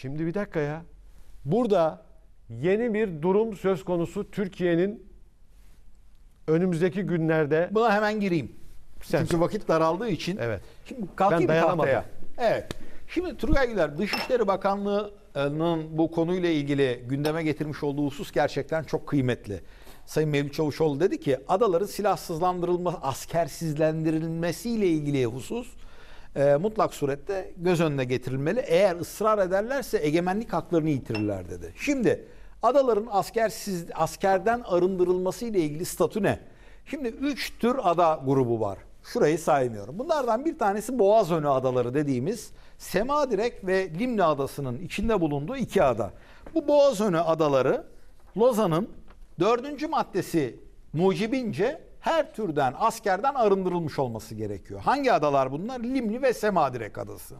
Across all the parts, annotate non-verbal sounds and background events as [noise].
Şimdi bir dakika ya. Burada yeni bir durum söz konusu Türkiye'nin önümüzdeki günlerde. Buna hemen gireyim. Sen Çünkü vakit daraldığı için. Evet. Şimdi kalkayım ben dayanamadım. Tahtaya. Evet. Şimdi Turgay Güler Dışişleri Bakanlığı'nın bu konuyla ilgili gündeme getirmiş olduğu husus gerçekten çok kıymetli. Sayın Mevlüt Çavuşoğlu dedi ki adaların silahsızlandırılması, askersizlendirilmesiyle ilgili husus e, mutlak surette göz önüne getirilmeli. Eğer ısrar ederlerse egemenlik haklarını yitirirler dedi. Şimdi adaların askersiz, askerden arındırılması ile ilgili statü ne? Şimdi üç tür ada grubu var. Şurayı saymıyorum. Bunlardan bir tanesi Boğaz Önü adaları dediğimiz Semadirek ve Limni adasının içinde bulunduğu iki ada. Bu Boğaz Önü adaları Lozan'ın dördüncü maddesi mucibince her türden askerden arındırılmış olması gerekiyor. Hangi adalar bunlar? Limni ve Semadirek adası.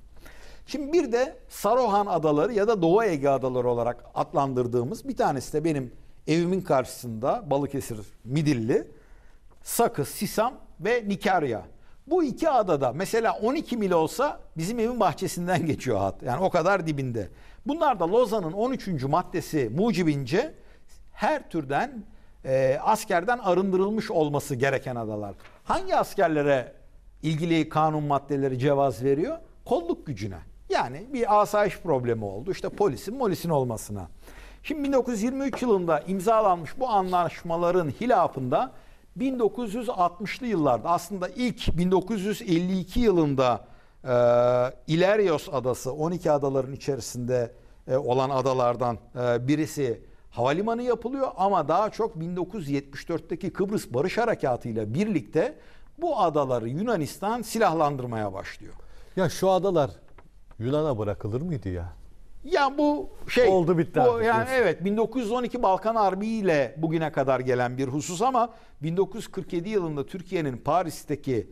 Şimdi bir de Sarohan adaları ya da Doğu Ege adaları olarak adlandırdığımız bir tanesi de benim evimin karşısında Balıkesir Midilli, Sakız, Sisam ve Nikarya. Bu iki adada mesela 12 mil olsa bizim evin bahçesinden [laughs] geçiyor hat. Yani o kadar dibinde. Bunlar da Lozan'ın 13. maddesi mucibince her türden e, askerden arındırılmış olması gereken adalar. Hangi askerlere ilgili kanun maddeleri cevaz veriyor? Kolluk gücüne. Yani bir asayiş problemi oldu. İşte polisin molisin olmasına. Şimdi 1923 yılında imzalanmış bu anlaşmaların hilafında 1960'lı yıllarda aslında ilk 1952 yılında e, İlerios adası 12 adaların içerisinde e, olan adalardan e, birisi havalimanı yapılıyor ama daha çok 1974'teki Kıbrıs Barış Harekatı ile birlikte bu adaları Yunanistan silahlandırmaya başlıyor. Ya şu adalar Yunan'a bırakılır mıydı ya? Ya bu şey oldu bitti. Bu, yani evet 1912 Balkan Harbi ile bugüne kadar gelen bir husus ama 1947 yılında Türkiye'nin Paris'teki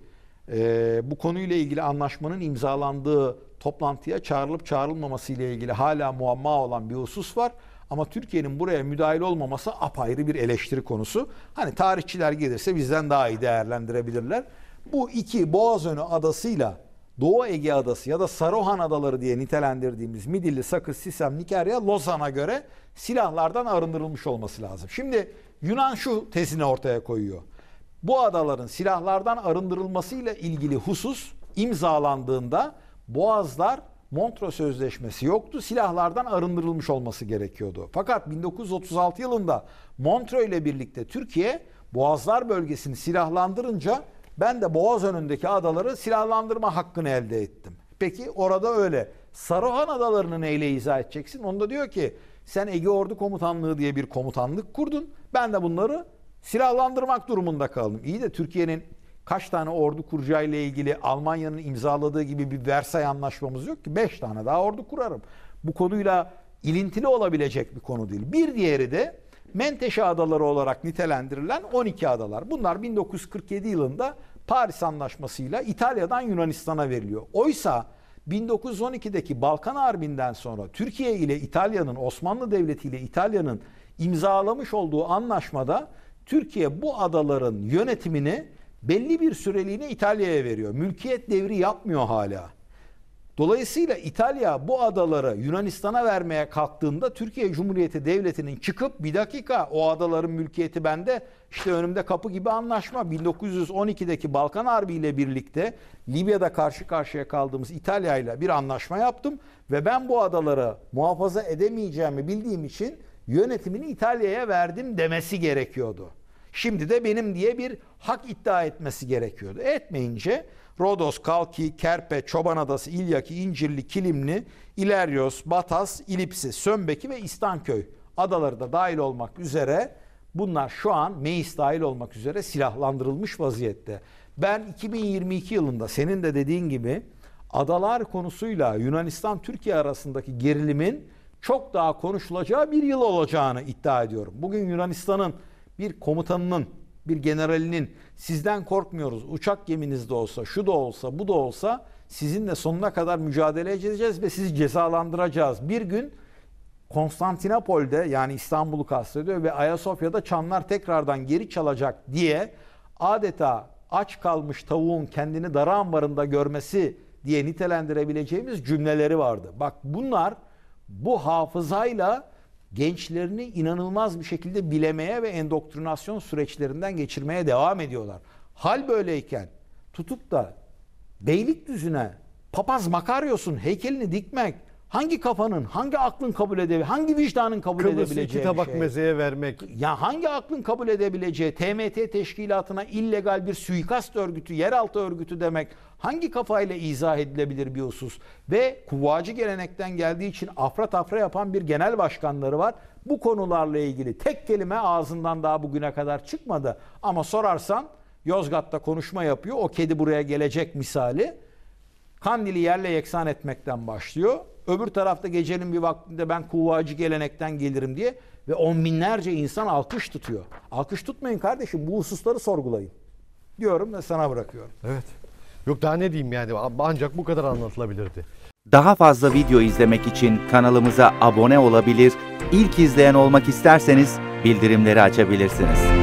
e, bu konuyla ilgili anlaşmanın imzalandığı toplantıya çağrılıp çağrılmaması ile ilgili hala muamma olan bir husus var. Ama Türkiye'nin buraya müdahil olmaması apayrı bir eleştiri konusu. Hani tarihçiler gelirse bizden daha iyi değerlendirebilirler. Bu iki Boğazönü adasıyla Doğu Ege Adası ya da Saruhan Adaları diye nitelendirdiğimiz Midilli, Sakız, Sisem, Nikarya, Lozan'a göre silahlardan arındırılmış olması lazım. Şimdi Yunan şu tezini ortaya koyuyor. Bu adaların silahlardan arındırılmasıyla ilgili husus imzalandığında boğazlar Montreux Sözleşmesi yoktu. Silahlardan arındırılmış olması gerekiyordu. Fakat 1936 yılında Montreux ile birlikte Türkiye Boğazlar bölgesini silahlandırınca ben de Boğaz önündeki adaları silahlandırma hakkını elde ettim. Peki orada öyle. Saruhan adalarını neyle izah edeceksin? Onda diyor ki sen Ege Ordu Komutanlığı diye bir komutanlık kurdun. Ben de bunları silahlandırmak durumunda kaldım. İyi de Türkiye'nin kaç tane ordu kuracağıyla ilgili Almanya'nın imzaladığı gibi bir Versay anlaşmamız yok ki. Beş tane daha ordu kurarım. Bu konuyla ilintili olabilecek bir konu değil. Bir diğeri de Menteşe Adaları olarak nitelendirilen 12 adalar. Bunlar 1947 yılında Paris Anlaşması'yla İtalya'dan Yunanistan'a veriliyor. Oysa 1912'deki Balkan Harbi'nden sonra Türkiye ile İtalya'nın, Osmanlı Devleti ile İtalya'nın imzalamış olduğu anlaşmada Türkiye bu adaların yönetimini belli bir süreliğine İtalya'ya veriyor. Mülkiyet devri yapmıyor hala. Dolayısıyla İtalya bu adaları Yunanistan'a vermeye kalktığında Türkiye Cumhuriyeti Devleti'nin çıkıp bir dakika o adaların mülkiyeti bende işte önümde kapı gibi anlaşma 1912'deki Balkan Harbi ile birlikte Libya'da karşı karşıya kaldığımız İtalya ile bir anlaşma yaptım ve ben bu adaları muhafaza edemeyeceğimi bildiğim için yönetimini İtalya'ya verdim demesi gerekiyordu. Şimdi de benim diye bir hak iddia etmesi gerekiyordu. Etmeyince Rodos, Kalki, Kerpe, Çoban Adası, İlyaki, İncirli, Kilimli, İleryos, Batas, İlipsi, Sönbeki ve İstanköy adaları da dahil olmak üzere bunlar şu an meclis dahil olmak üzere silahlandırılmış vaziyette. Ben 2022 yılında senin de dediğin gibi adalar konusuyla Yunanistan-Türkiye arasındaki gerilimin çok daha konuşulacağı bir yıl olacağını iddia ediyorum. Bugün Yunanistan'ın bir komutanının, bir generalinin sizden korkmuyoruz, uçak geminiz de olsa, şu da olsa, bu da olsa sizinle sonuna kadar mücadele edeceğiz ve sizi cezalandıracağız. Bir gün Konstantinopol'de yani İstanbul'u kastediyor ve Ayasofya'da çanlar tekrardan geri çalacak diye adeta aç kalmış tavuğun kendini dara ambarında görmesi diye nitelendirebileceğimiz cümleleri vardı. Bak bunlar bu hafızayla gençlerini inanılmaz bir şekilde bilemeye ve endoktrinasyon süreçlerinden geçirmeye devam ediyorlar. Hal böyleyken tutup da beylik düzüne papaz Makaryos'un heykelini dikmek hangi kafanın, hangi aklın kabul edebileceği, hangi vicdanın kabul Kıbrıs'ı edebileceği iki tabak şey. mezeye vermek. Ya hangi aklın kabul edebileceği, TMT teşkilatına illegal bir suikast örgütü, yeraltı örgütü demek hangi kafayla izah edilebilir bir husus? Ve kuvacı gelenekten geldiği için afra tafra yapan bir genel başkanları var. Bu konularla ilgili tek kelime ağzından daha bugüne kadar çıkmadı. Ama sorarsan Yozgat'ta konuşma yapıyor. O kedi buraya gelecek misali. Kandili yerle yeksan etmekten başlıyor. Öbür tarafta gecenin bir vaktinde ben kuvvacı gelenekten gelirim diye ve on binlerce insan alkış tutuyor. Alkış tutmayın kardeşim bu hususları sorgulayın. Diyorum ve sana bırakıyorum. Evet. Yok daha ne diyeyim yani ancak bu kadar anlatılabilirdi. Daha fazla video izlemek için kanalımıza abone olabilir, ilk izleyen olmak isterseniz bildirimleri açabilirsiniz.